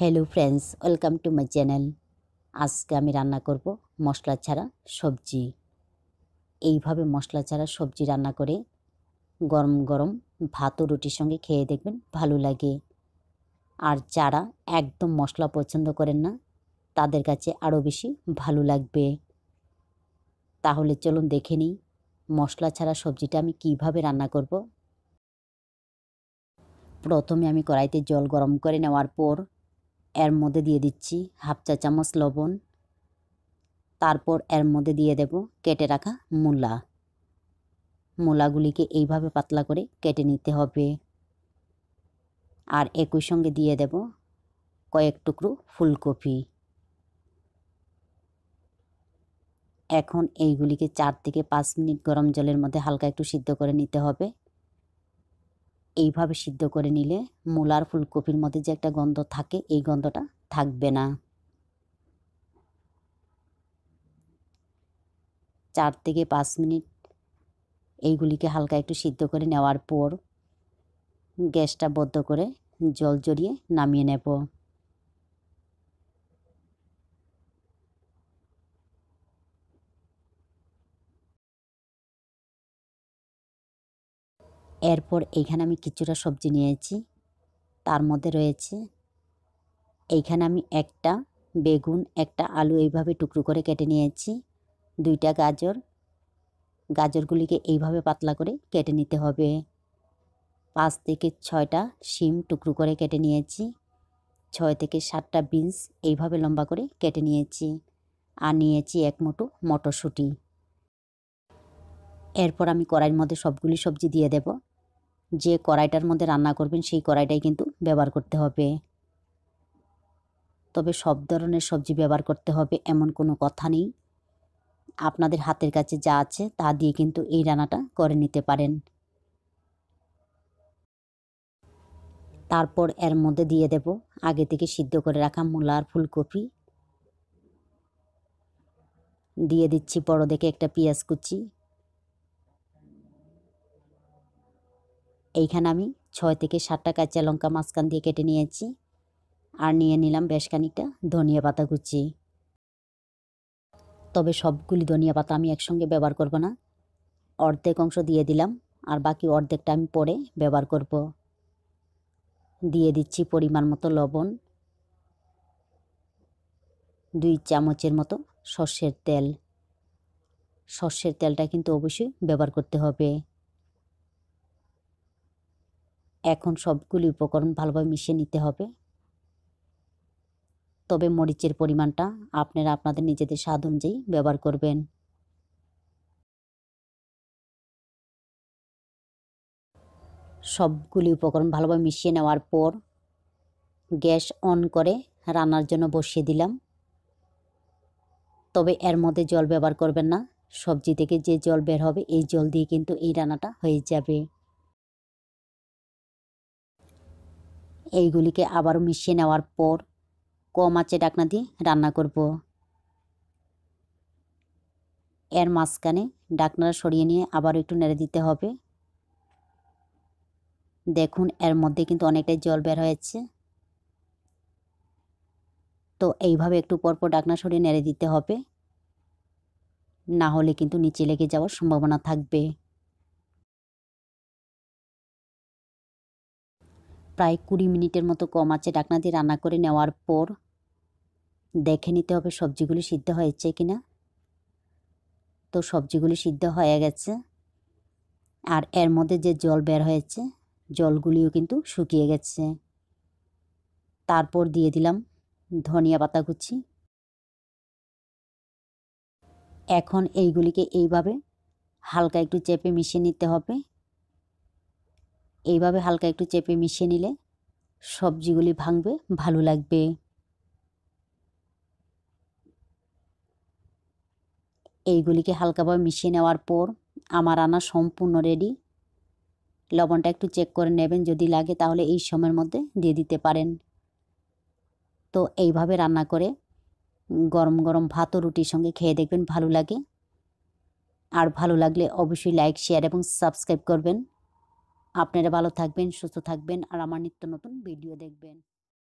hello friends welcome to my channel আজকে আমি রান্না করব মশলা ছাড়া সবজি এইভাবে মশলা ছাড়া সবজি রান্না করে গরম গরম ভাত ও রুটির সঙ্গে খেয়ে দেখবেন ভালো লাগে আর যারা একদম মশলা পছন্দ করেন না তাদের কাছে আরও বেশি ভালো লাগবে তাহলে চলুন দেখে নিই মশলা ছাড়া সবজিটা আমি কিভাবে রান্না করব প্রথমে আমি কড়াইতে জল গরম করে নেওয়ার পর এর মধ্যে দিয়ে দিচ্ছি হাফ চা চামচ লবণ তারপর এর মধ্যে দিয়ে দেব কেটে রাখা মূলা মূলাগুলিকে এইভাবে পাতলা করে কেটে নিতে হবে আর একই সঙ্গে দিয়ে দেব কয়েক টুকরো ফুলকপি এখন এইগুলিকে চার থেকে পাঁচ মিনিট গরম জলের মধ্যে হালকা একটু সিদ্ধ করে নিতে হবে এইভাবে সিদ্ধ করে নিলে মূলার ফুলকপির মধ্যে যে একটা গন্ধ থাকে এই গন্ধটা থাকবে না চার থেকে পাঁচ মিনিট এইগুলিকে হালকা একটু সিদ্ধ করে নেওয়ার পর গ্যাসটা বদ্ধ করে জল জড়িয়ে নামিয়ে নেব এরপর এইখানে আমি কিছুটা সবজি নিয়েছি তার মধ্যে রয়েছে এইখানে আমি একটা বেগুন একটা আলু এইভাবে টুকরো করে কেটে নিয়েছি দুইটা গাজর গাজরগুলিকে এইভাবে পাতলা করে কেটে নিতে হবে পাঁচ থেকে ছয়টা শিম টুকরো করে কেটে নিয়েছি ছয় থেকে সাতটা বিনস এইভাবে লম্বা করে কেটে নিয়েছি আর নিয়েছি এক মুঠো মটরশুঁটি এরপর আমি কড়াইয়ের মধ্যে সবগুলি সবজি দিয়ে দেব যে কড়াইটার মধ্যে রান্না করবেন সেই কড়াইটাই কিন্তু ব্যবহার করতে হবে তবে সব ধরনের সবজি ব্যবহার করতে হবে এমন কোনো কথা নেই আপনাদের হাতের কাছে যা আছে তা দিয়ে কিন্তু এই রান্নাটা করে নিতে পারেন তারপর এর মধ্যে দিয়ে দেব আগে থেকে সিদ্ধ করে রাখা মূলা আর ফুলকপি দিয়ে দিচ্ছি বড় দেখে একটা পেঁয়াজ কুচি এইখানে আমি ছয় থেকে সাতটা কাঁচা লঙ্কা মাঝখান দিয়ে কেটে নিয়েছি আর নিয়ে নিলাম বেশ খানিকটা ধনিয়া পাতা কুচি তবে সবগুলি ধনিয়া পাতা আমি একসঙ্গে ব্যবহার করব না অর্ধেক অংশ দিয়ে দিলাম আর বাকি অর্ধেকটা আমি পরে ব্যবহার করব দিয়ে দিচ্ছি পরিমাণ মতো লবণ দুই চামচের মতো সর্ষের তেল সর্ষের তেলটা কিন্তু অবশ্যই ব্যবহার করতে হবে এখন সবগুলি উপকরণ ভালোভাবে মিশিয়ে নিতে হবে তবে মরিচের পরিমাণটা আপনারা আপনাদের নিজেদের স্বাদ অনুযায়ী ব্যবহার করবেন সবগুলি উপকরণ ভালোভাবে মিশিয়ে নেওয়ার পর গ্যাস অন করে রান্নার জন্য বসিয়ে দিলাম তবে এর মধ্যে জল ব্যবহার করবেন না সবজি থেকে যে জল বের হবে এই জল দিয়ে কিন্তু এই রান্নাটা হয়ে যাবে এইগুলিকে আবারও মিশিয়ে নেওয়ার পর কম আঁচে ডাকনা দিয়ে রান্না করব এর মাঝখানে ডাকনাটা সরিয়ে নিয়ে আবার একটু নেড়ে দিতে হবে দেখুন এর মধ্যে কিন্তু অনেকটাই জল বের হয়েছে তো এইভাবে একটু পরপর ডাকনা সরিয়ে নেড়ে দিতে হবে না হলে কিন্তু নিচে লেগে যাওয়ার সম্ভাবনা থাকবে প্রায় কুড়ি মিনিটের মতো কম আছে ডাকনা দিয়ে রান্না করে নেওয়ার পর দেখে নিতে হবে সবজিগুলি সিদ্ধ হয়েছে কি না তো সবজিগুলি সিদ্ধ হয়ে গেছে আর এর মধ্যে যে জল বের হয়েছে জলগুলিও কিন্তু শুকিয়ে গেছে তারপর দিয়ে দিলাম ধনিয়া পাতা কুচি এখন এইগুলিকে এইভাবে হালকা একটু চেপে মিশিয়ে নিতে হবে এইভাবে হালকা একটু চেপে মিশিয়ে নিলে সবজিগুলি ভাঙবে ভালো লাগবে এইগুলিকে হালকাভাবে মিশিয়ে নেওয়ার পর আমার রান্না সম্পূর্ণ রেডি লবণটা একটু চেক করে নেবেন যদি লাগে তাহলে এই সময়ের মধ্যে দিয়ে দিতে পারেন তো এইভাবে রান্না করে গরম গরম ভাত ও রুটির সঙ্গে খেয়ে দেখবেন ভালো লাগে আর ভালো লাগলে অবশ্যই লাইক শেয়ার এবং সাবস্ক্রাইব করবেন আপনারা ভালো থাকবেন সুস্থ থাকবেন আর আমার নিত্য নতুন ভিডিও দেখবেন